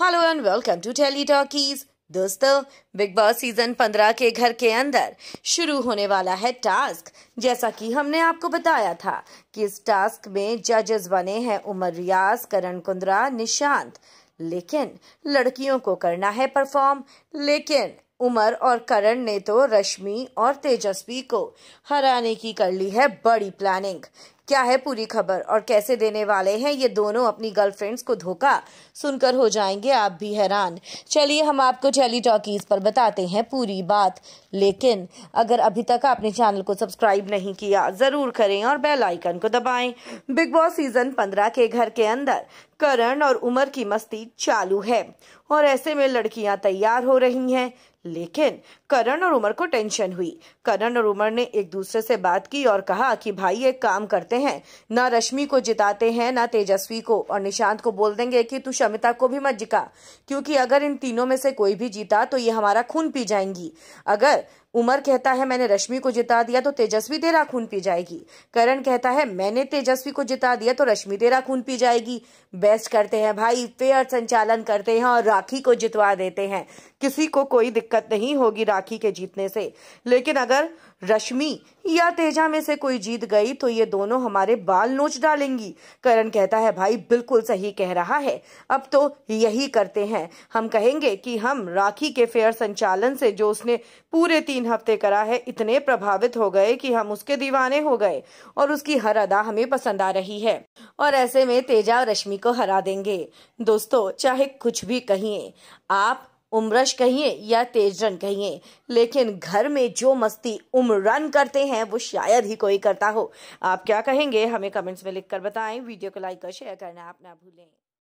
hello and welcome to Tele Talkies दोस्तों Bigg Boss season पंद्रह के घर के अंदर शुरू होने वाला है टास्क जैसा कि हमने आपको बताया था कि इस टास्क में जजेस बने हैं उमर रियाज करण कुंद्रा निशांत लेकिन लड़कियों को करना है परफॉर्म लेकिन उमर और करण ने तो रश्मि और तेजस्वी को हराने की कर ली है बड़ी प्लानिंग क्या है पूरी खबर और कैसे देने वाले हैं ये दोनों अपनी गर्लफ्रेंड्स को धोखा सुनकर हो जाएंगे आप भी हैरान चलिए हम आपको टेली टॉकीज पर बताते हैं पूरी बात लेकिन अगर अभी तक आपने चैनल को सब्सक्राइब नहीं किया जरूर करें और बेल आइकन को दबाएं बिग बॉस सीजन पंद्रह के घर के अंदर करण और उमर की मस्ती चालू है और ऐसे में लड़कियां तैयार हो रही हैं लेकिन करण और उमर को टेंशन हुई करण और उमर ने एक दूसरे से बात की और कहा कि भाई एक काम करते जिताते हैं न रश्मि को जिताते हैं न तेजस्वी को और निशांत को बोल देंगे कि तू शमिता को भी मत जिका क्योंकि अगर इन तीनों में से कोई भी जीता तो ये हमारा खून पी जाएंगी अगर उमर कहता है मैंने रश्मि को जिता दिया तो तेजस्वी तेरा खून पी जाएगी करण कहता है मैंने तेजस्वी को जिता दिया तो रश्मि तेरा खून पी जाएगी बेस्ट करते हैं भाई फेयर संचालन करते हैं और राखी को जितवा देते हैं किसी को कोई दिक्कत नहीं होगी राखी के जीतने से लेकिन अगर रश्मि या तेजा में से कोई जीत गई तो ये दोनों हमारे बाल नोच डालेंगी करण कहता है भाई बिल्कुल सही कह रहा है अब तो यही करते हैं हम कहेंगे कि हम राखी के फेयर संचालन से जो उसने पूरे तीन हफ्ते करा है इतने प्रभावित हो गए कि हम उसके दीवाने हो गए और उसकी हर अदा हमें पसंद आ रही है और ऐसे में तेजा और रश्मि को हरा देंगे दोस्तों चाहे कुछ भी कहिए आप उम्रश कहिए या तेजरन कहिए लेकिन घर में जो मस्ती उम्रन करते हैं वो शायद ही कोई करता हो आप क्या कहेंगे हमें कमेंट्स में लिखकर बताएं वीडियो को लाइक और शेयर करना आप ना भूलें